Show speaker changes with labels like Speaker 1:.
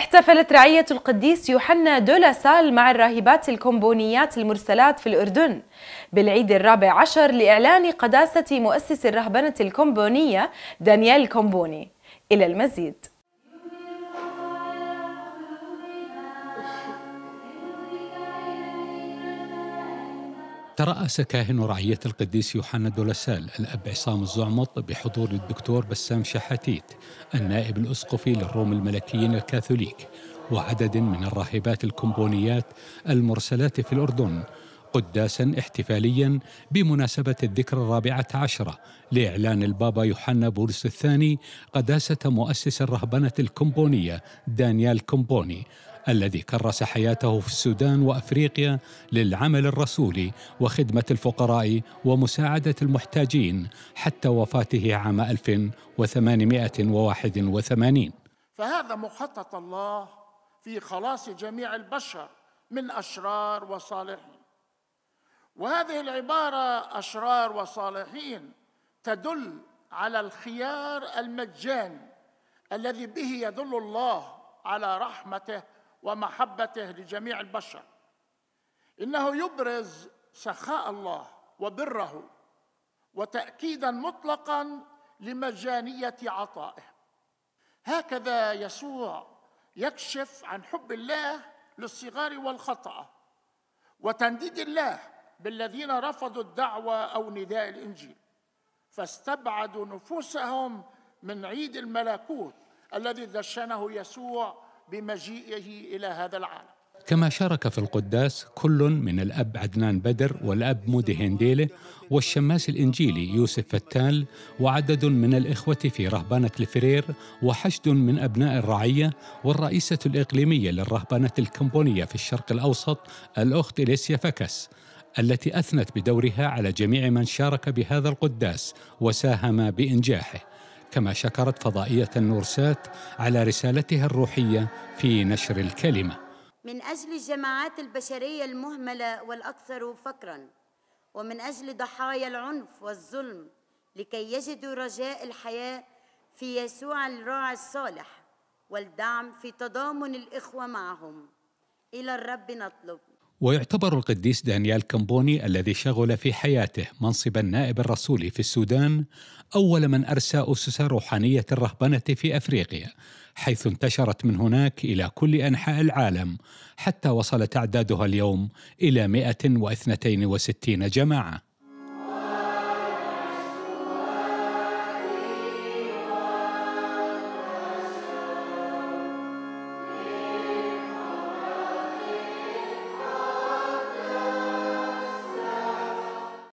Speaker 1: احتفلت رعية القديس يوحنا دولاسال مع الراهبات الكومبونيات المرسلات في الأردن بالعيد الرابع عشر لإعلان قداسة مؤسس الرهبنة الكومبونية دانيال كومبوني إلى المزيد
Speaker 2: ترأس كاهن رعية القديس يوحنا دولسال الأب عصام الزعمط بحضور الدكتور بسام شحاتيت النائب الأسقفي للروم الملكيين الكاثوليك وعدد من الراهبات الكمبونيات المرسلات في الأردن قداسا احتفاليا بمناسبة الذكرى الرابعة عشرة لإعلان البابا يوحنا بولس الثاني قداسة مؤسس الرهبنة الكمبونية دانيال كومبوني الذي كرس حياته في السودان وافريقيا للعمل الرسولي وخدمه الفقراء ومساعده المحتاجين حتى وفاته عام 1881
Speaker 3: فهذا مخطط الله في خلاص جميع البشر من اشرار وصالحين وهذه العباره اشرار وصالحين تدل على الخيار المجاني الذي به يدل الله على رحمته ومحبته لجميع البشر انه يبرز سخاء الله وبره وتاكيدا مطلقا لمجانيه عطائه هكذا يسوع يكشف عن حب الله للصغار والخطأة وتنديد الله بالذين رفضوا الدعوة أو نداء الإنجيل فاستبعدوا نفوسهم من عيد الملكوت الذي دشنه يسوع بمجيئه إلى هذا العالم
Speaker 2: كما شارك في القداس كل من الأب عدنان بدر والأب مودي هنديلة والشماس الإنجيلي يوسف فتال وعدد من الإخوة في رهبانة الفرير وحشد من أبناء الرعية والرئيسة الإقليمية للرهبانة الكمبونية في الشرق الأوسط الأخت إليسيا فكس التي أثنت بدورها على جميع من شارك بهذا القداس وساهم بإنجاحه كما شكرت فضائية النورسات على رسالتها الروحية في نشر الكلمة
Speaker 1: من أجل الجماعات البشرية المهملة والأكثر فقراً ومن أجل ضحايا العنف والظلم لكي يجدوا رجاء الحياة في يسوع الراعي الصالح والدعم في تضامن الإخوة معهم إلى الرب نطلب
Speaker 2: ويعتبر القديس دانيال كمبوني الذي شغل في حياته منصب النائب الرسولي في السودان أول من أرسى أسس روحانية الرهبنة في أفريقيا حيث انتشرت من هناك إلى كل أنحاء العالم حتى وصلت أعدادها اليوم إلى 162 جماعة